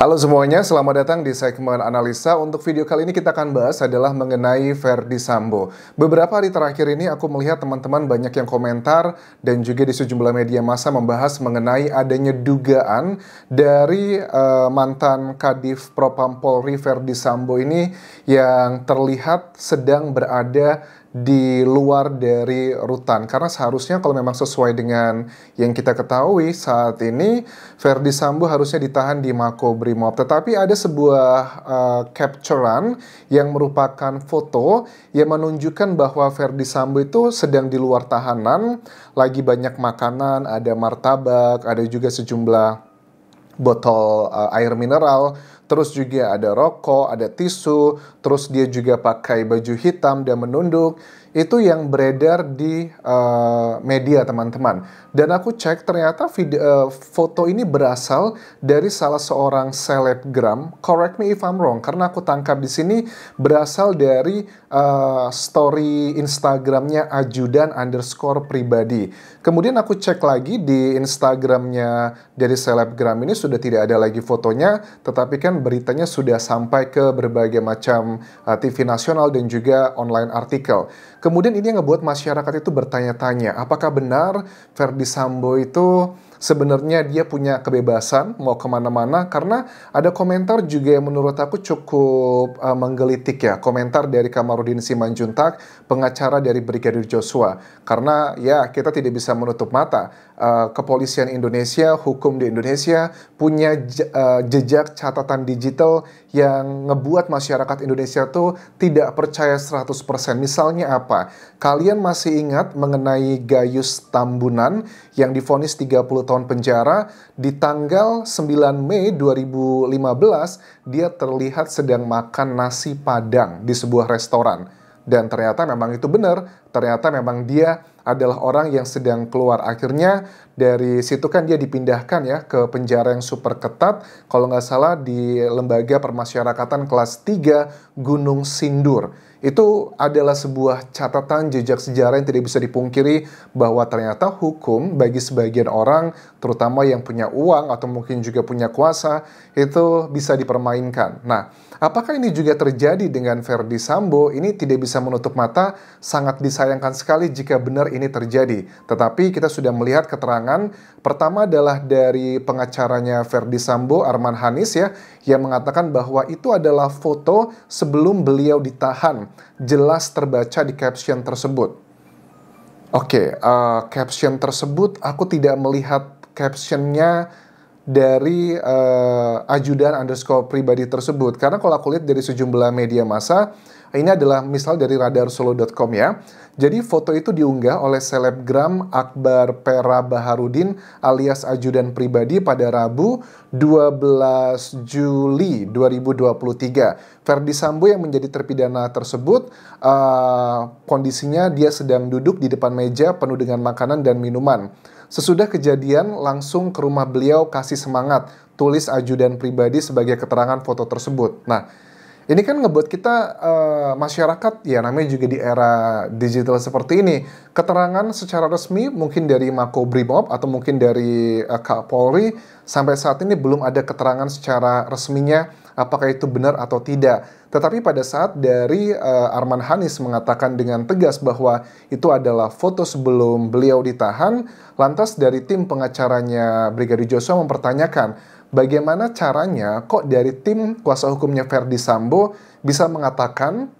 Halo semuanya, selamat datang di segmen analisa. Untuk video kali ini kita akan bahas adalah mengenai Verdi Sambo. Beberapa hari terakhir ini aku melihat teman-teman banyak yang komentar dan juga di sejumlah media massa membahas mengenai adanya dugaan dari uh, mantan Kadif Propam Polri Verdi Sambo ini yang terlihat sedang berada di luar dari rutan karena seharusnya kalau memang sesuai dengan yang kita ketahui saat ini Verdi Sambo harusnya ditahan di Mako Brimob tetapi ada sebuah uh, capturean yang merupakan foto yang menunjukkan bahwa Verdi Sambo itu sedang di luar tahanan lagi banyak makanan ada martabak ada juga sejumlah botol uh, air mineral, terus juga ada rokok, ada tisu, terus dia juga pakai baju hitam dan menunduk. Itu yang beredar di uh, media teman-teman. Dan aku cek ternyata video, uh, eh, foto ini berasal dari salah seorang selebgram. Correct me if I'm wrong, karena aku tangkap di sini berasal dari uh, story Instagramnya ajudan underscore pribadi. Kemudian aku cek lagi di Instagramnya dari selebgram ini sudah sudah tidak ada lagi fotonya, tetapi kan beritanya sudah sampai ke berbagai macam uh, TV nasional dan juga online artikel. Kemudian ini yang membuat masyarakat itu bertanya-tanya, apakah benar Verdi Sambo itu sebenarnya dia punya kebebasan mau kemana-mana karena ada komentar juga yang menurut aku cukup uh, menggelitik ya komentar dari Kamarudin Simanjuntak pengacara dari Brigadir Joshua karena ya kita tidak bisa menutup mata uh, kepolisian Indonesia hukum di Indonesia punya uh, jejak catatan digital yang ngebuat masyarakat Indonesia tuh tidak percaya 100% misalnya apa kalian masih ingat mengenai Gayus Tambunan yang difonis 30 tahun penjara. Di tanggal 9 Mei 2015, dia terlihat sedang makan nasi padang di sebuah restoran. Dan ternyata memang itu benar, ternyata memang dia adalah orang yang sedang keluar. Akhirnya dari situ kan dia dipindahkan ya ke penjara yang super ketat, kalau nggak salah di Lembaga Permasyarakatan Kelas 3 Gunung Sindur itu adalah sebuah catatan jejak sejarah yang tidak bisa dipungkiri bahwa ternyata hukum bagi sebagian orang, terutama yang punya uang atau mungkin juga punya kuasa, itu bisa dipermainkan. Nah, apakah ini juga terjadi dengan Verdi Sambo? Ini tidak bisa menutup mata, sangat disayangkan sekali jika benar ini terjadi. Tetapi kita sudah melihat keterangan pertama adalah dari pengacaranya Verdi Sambo, Arman Hanis ya, yang mengatakan bahwa itu adalah foto sebelum beliau ditahan jelas terbaca di caption tersebut. Oke, okay, uh, eh, caption tersebut aku tidak melihat captionnya dari uh, ajudan underscore pribadi tersebut karena kalau aku lihat dari sejumlah media massa ini adalah misal dari radarsolo.com ya. Jadi foto itu diunggah oleh selebgram Akbar Pera Baharudin alias ajudan pribadi pada Rabu 12 Juli 2023. Verdi Sambo yang menjadi terpidana tersebut uh, kondisinya dia sedang duduk di depan meja penuh dengan makanan dan minuman. Sesudah kejadian langsung ke rumah beliau kasih semangat, tulis ajudan pribadi sebagai keterangan foto tersebut. Nah, ini kan ngebuat kita uh, masyarakat ya namanya juga di era digital seperti ini keterangan secara resmi mungkin dari Makobrimob atau mungkin dari uh, eh, Kapolri sampai saat ini belum ada keterangan secara resminya apakah itu benar atau tidak. Tetapi pada saat dari uh, Arman Hanis mengatakan dengan tegas bahwa itu adalah foto sebelum beliau ditahan, lantas dari tim pengacaranya Brigadir Joshua mempertanyakan bagaimana caranya kok dari tim kuasa hukumnya Verdi Sambo bisa mengatakan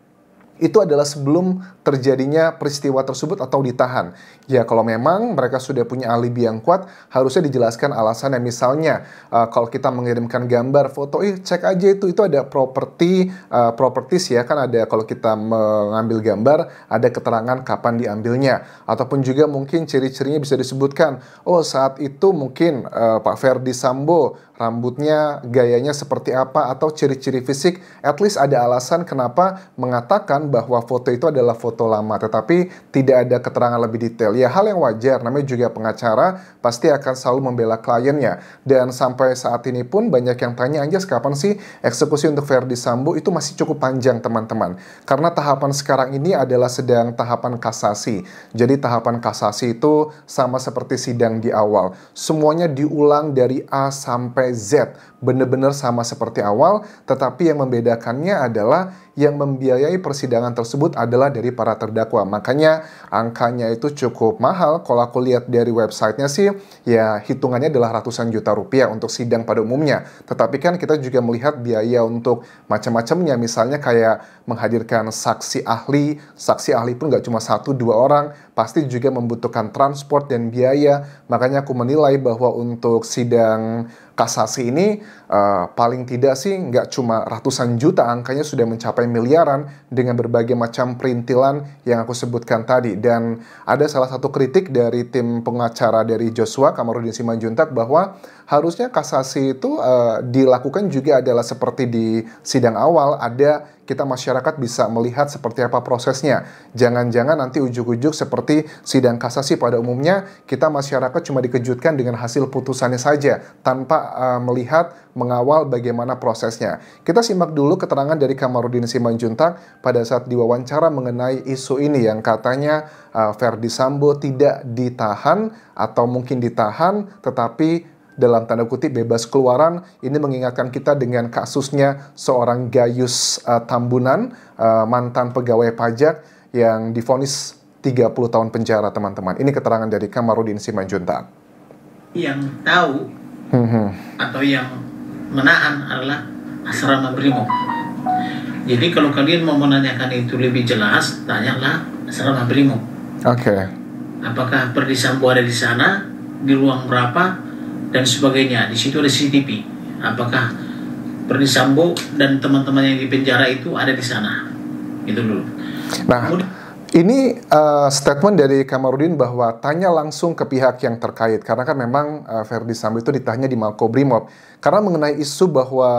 itu adalah sebelum terjadinya peristiwa tersebut atau ditahan. Ya kalau memang mereka sudah punya alibi yang kuat, harusnya dijelaskan alasannya. Misalnya uh, kalau kita mengirimkan gambar, foto, eh cek aja itu itu ada properti uh, eh, properties ya kan ada kalau kita mengambil gambar ada keterangan kapan diambilnya ataupun juga mungkin ciri-cirinya bisa disebutkan. Oh saat itu mungkin uh, Pak Ferdi Sambo rambutnya gayanya seperti apa atau ciri-ciri fisik at least ada alasan kenapa mengatakan bahwa foto itu adalah foto lama, tetapi tidak ada keterangan lebih detail. Ya, hal yang wajar, namanya juga pengacara, pasti akan selalu membela kliennya. Dan sampai saat ini pun banyak yang tanya, aja kapan sih eksekusi untuk Verdi Sambo itu masih cukup panjang, teman-teman. Karena tahapan sekarang ini adalah sedang tahapan kasasi. Jadi tahapan kasasi itu sama seperti sidang di awal. Semuanya diulang dari A sampai Z, Bener-bener sama seperti awal, tetapi yang membedakannya adalah yang membiayai persidangan tersebut adalah dari para terdakwa. Makanya angkanya itu cukup mahal. Kalau aku lihat dari websitenya sih, ya hitungannya adalah ratusan juta rupiah untuk sidang pada umumnya. Tetapi kan kita juga melihat biaya untuk macam-macamnya. Misalnya kayak menghadirkan saksi ahli, saksi ahli pun nggak cuma satu dua orang, pasti juga membutuhkan transport dan biaya. Makanya aku menilai bahwa untuk sidang kasasi ini uh, paling tidak sih nggak cuma ratusan juta, angkanya sudah mencapai miliaran dengan berbagai macam perintilan yang aku sebutkan tadi. Dan ada salah satu kritik dari tim pengacara dari Joshua, Kamarudin Simanjuntak, bahwa harusnya kasasi itu uh, dilakukan juga adalah seperti di sidang awal, ada kita masyarakat bisa melihat seperti apa prosesnya. Jangan-jangan nanti ujuk-ujuk seperti sidang kasasi pada umumnya, kita masyarakat cuma dikejutkan dengan hasil putusannya saja, tanpa uh, melihat, mengawal bagaimana prosesnya. Kita simak dulu keterangan dari Kamarudin Simanjuntak pada saat diwawancara mengenai isu ini yang katanya uh, eh, Verdi Sambo tidak ditahan atau mungkin ditahan, tetapi dalam tanda kutip bebas keluaran. Ini mengingatkan kita dengan kasusnya seorang Gayus uh, Tambunan, uh, mantan pegawai pajak yang difonis 30 tahun penjara, teman-teman. Ini keterangan dari Kamarudin Simanjuntak. Yang tahu hmm. atau yang menahan adalah asrama Brimob. Jadi kalau kalian mau menanyakan itu lebih jelas, tanyalah asrama Brimob. Oke. Okay. Apakah Perdisambo ada di sana? Di ruang berapa? dan sebagainya. Di situ ada CCTV. Apakah Perdi Sambo dan teman-teman yang di penjara itu ada di sana? Itu dulu. Nah, ini uh, statement dari Kamarudin bahwa tanya langsung ke pihak yang terkait karena kan memang uh, Verdi Sambo itu ditanya di Makobrimob karena mengenai isu bahwa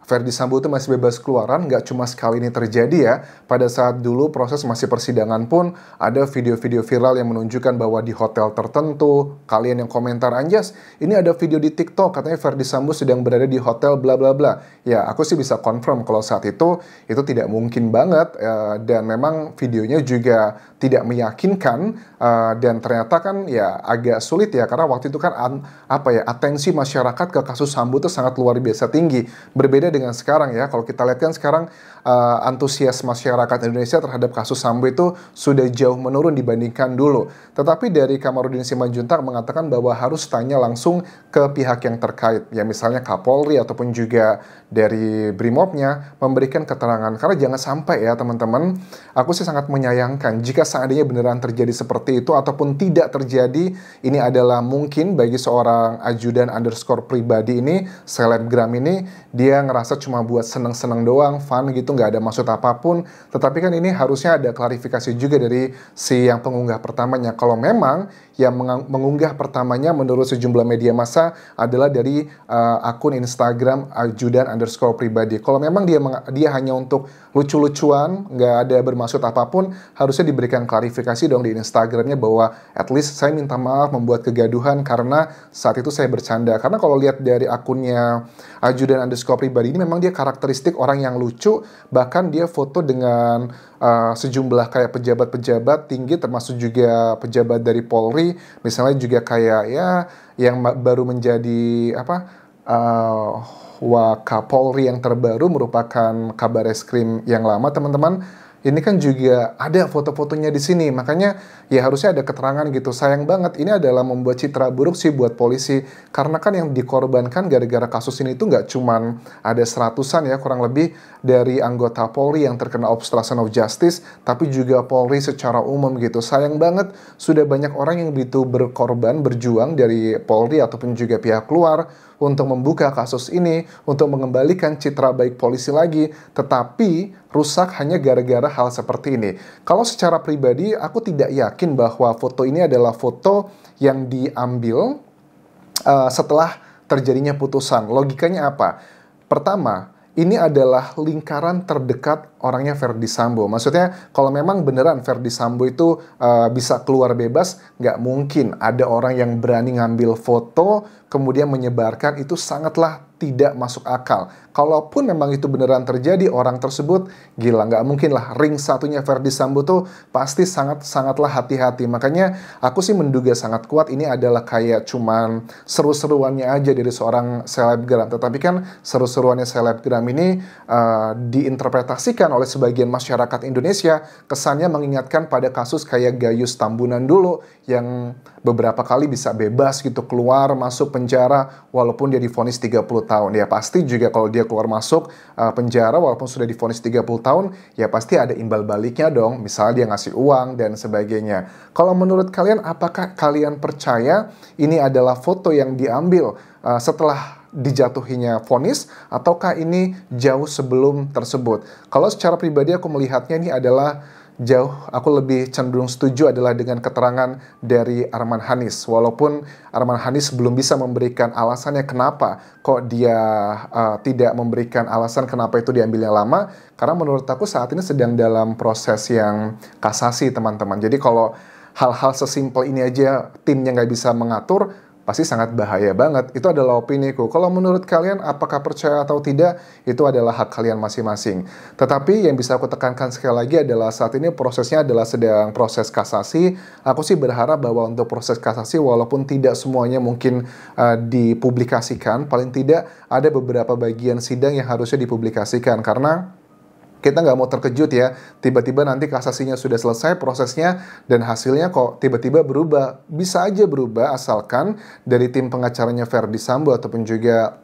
Verdi Sambo itu masih bebas keluaran, nggak cuma sekali ini terjadi ya. Pada saat dulu proses masih persidangan pun ada video-video viral yang menunjukkan bahwa di hotel tertentu, kalian yang komentar anjas, ini ada video di TikTok katanya Verdi Sambo sedang berada di hotel bla bla bla. Ya, aku sih bisa confirm kalau saat itu itu tidak mungkin banget eh, dan memang videonya juga tidak meyakinkan eh, dan ternyata kan ya agak sulit ya karena waktu itu kan apa ya atensi masyarakat ke kasus Sambo itu sangat luar biasa tinggi. Berbeda dengan sekarang ya. Kalau kita lihat kan sekarang uh, antusias masyarakat Indonesia terhadap kasus Sambo itu sudah jauh menurun dibandingkan dulu. Tetapi dari Kamarudin Simanjuntak mengatakan bahwa harus tanya langsung ke pihak yang terkait, ya misalnya Kapolri ataupun juga dari Brimobnya memberikan keterangan. Karena jangan sampai ya teman-teman, aku sih sangat menyayangkan jika seandainya beneran terjadi seperti itu ataupun tidak terjadi, ini adalah mungkin bagi seorang ajudan underscore pribadi ini, selebgram ini, dia ngerasa merasa cuma buat seneng-seneng doang, fun gitu, nggak ada maksud apapun. Tetapi kan ini harusnya ada klarifikasi juga dari si yang pengunggah pertamanya. Kalau memang yang mengunggah pertamanya menurut sejumlah media massa adalah dari uh, akun Instagram ajudan underscore pribadi. Kalau memang dia dia hanya untuk lucu-lucuan, nggak ada bermaksud apapun, harusnya diberikan klarifikasi dong di Instagramnya bahwa at least saya minta maaf membuat kegaduhan karena saat itu saya bercanda. Karena kalau lihat dari akunnya ajudan underscore pribadi ini memang dia karakteristik orang yang lucu, bahkan dia foto dengan uh, sejumlah kayak pejabat-pejabat tinggi termasuk juga pejabat dari Polri misalnya juga kayak ya yang baru menjadi apa uh, Wakapolri yang terbaru merupakan kabar eskrim yang lama teman-teman ini kan juga ada foto-fotonya di sini. Makanya ya harusnya ada keterangan gitu. Sayang banget ini adalah membuat citra buruk sih buat polisi. Karena kan yang dikorbankan gara-gara kasus ini itu nggak cuman ada seratusan ya kurang lebih dari anggota Polri yang terkena obstruction of justice, tapi juga Polri secara umum gitu. Sayang banget sudah banyak orang yang begitu berkorban, berjuang dari Polri ataupun juga pihak luar untuk membuka kasus ini, untuk mengembalikan citra baik polisi lagi, tetapi rusak hanya gara-gara hal seperti ini. Kalau secara pribadi, aku tidak yakin bahwa foto ini adalah foto yang diambil uh, setelah terjadinya putusan. Logikanya apa? Pertama, ini adalah lingkaran terdekat orangnya Verdi Sambo. Maksudnya kalau memang beneran Verdi Sambo itu uh, bisa keluar bebas, nggak mungkin ada orang yang berani ngambil foto kemudian menyebarkan itu sangatlah tidak masuk akal. Kalaupun memang itu beneran terjadi, orang tersebut gila, nggak mungkin lah. Ring satunya Verdi Sambo tuh pasti sangat-sangatlah hati-hati. Makanya aku sih menduga sangat kuat ini adalah kayak cuman seru-seruannya aja dari seorang selebgram. Tetapi kan seru-seruannya selebgram ini uh, diinterpretasikan oleh sebagian masyarakat Indonesia kesannya mengingatkan pada kasus kayak Gayus Tambunan dulu yang beberapa kali bisa bebas gitu keluar masuk penjara walaupun dia difonis 30 tahun. Ya pasti juga kalau dia keluar masuk uh, penjara walaupun sudah difonis 30 tahun, ya pasti ada imbal baliknya dong. Misalnya dia ngasih uang dan sebagainya. Kalau menurut kalian apakah kalian percaya ini adalah foto yang diambil uh, setelah dijatuhinya vonis ataukah ini jauh sebelum tersebut? Kalau secara pribadi aku melihatnya ini adalah jauh aku lebih cenderung setuju adalah dengan keterangan dari Arman Hanis. Walaupun Arman Hanis belum bisa memberikan alasannya kenapa kok dia uh, tidak memberikan alasan kenapa itu diambilnya lama, karena menurut aku saat ini sedang dalam proses yang kasasi teman-teman. Jadi kalau hal-hal sesimpel ini aja timnya nggak bisa mengatur, pasti sangat bahaya banget. Itu adalah opini ku Kalau menurut kalian apakah percaya atau tidak, itu adalah hak kalian masing-masing. Tetapi yang bisa aku tekankan sekali lagi adalah saat ini prosesnya adalah sedang proses kasasi. Aku sih berharap bahwa untuk proses kasasi walaupun tidak semuanya mungkin uh, dipublikasikan, paling tidak ada beberapa bagian sidang yang harusnya dipublikasikan karena kita nggak mau terkejut ya, tiba-tiba nanti kasasinya sudah selesai prosesnya dan hasilnya kok tiba-tiba berubah. Bisa aja berubah asalkan dari tim pengacaranya Verdi Sambo ataupun juga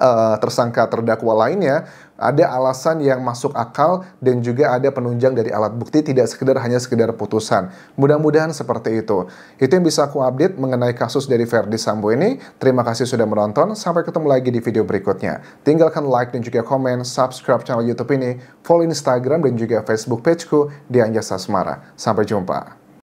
uh, tersangka terdakwa lainnya, ada alasan yang masuk akal dan juga ada penunjang dari alat bukti tidak sekedar hanya sekedar putusan. Mudah-mudahan seperti itu. Itu yang bisa aku update mengenai kasus dari Verdi Sambo ini. Terima kasih sudah menonton. Sampai ketemu lagi di video berikutnya. Tinggalkan like dan juga komen, subscribe channel YouTube ini, follow Instagram dan juga Facebook pageku di Anjasa Semara. Sampai jumpa.